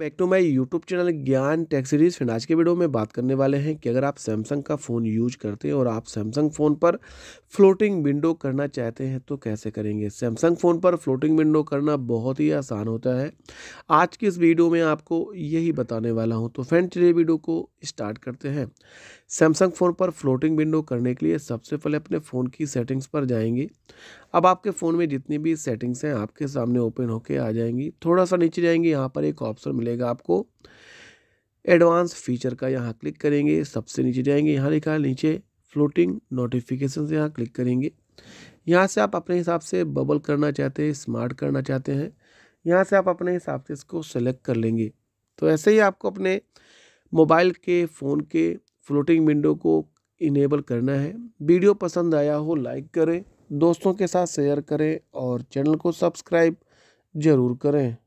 back to my YouTube channel Gyan tech series फिर आज के वीडियो में बात करने वाले हैं कि अगर आप सैमसंग का फ़ोन यूज करते हैं और आप सैमसंग फ़ोन पर फ्लोटिंग विंडो करना चाहते हैं तो कैसे करेंगे सैमसंग फ़ोन पर फ्लोटिंग विंडो करना बहुत ही आसान होता है आज की इस वीडियो में आपको यही बताने वाला हूँ तो फ्रेंड चलिए वीडियो को स्टार्ट करते हैं सैमसंग फ़ोन पर फ्लोटिंग विंडो करने के लिए सबसे पहले अपने फ़ोन की सेटिंग्स पर जाएंगे अब आपके फ़ोन में जितनी भी सेटिंग्स हैं आपके सामने ओपन होके आ जाएंगी थोड़ा सा नीचे जाएंगे यहाँ पर एक ऑप्शन मिलेगा आपको एडवांस फीचर का यहाँ क्लिक करेंगे सबसे नीचे जाएंगे यहाँ लिखा है नीचे फ्लोटिंग नोटिफिकेशन यहाँ क्लिक करेंगे यहाँ से आप अपने हिसाब से बबल करना चाहते हैं स्मार्ट करना चाहते हैं यहाँ से आप अपने हिसाब से इसको सेलेक्ट कर लेंगे तो ऐसे ही आपको अपने मोबाइल के फ़ोन के फ्लोटिंग विंडो को इनेबल करना है वीडियो पसंद आया हो लाइक करें दोस्तों के साथ शेयर करें और चैनल को सब्सक्राइब ज़रूर करें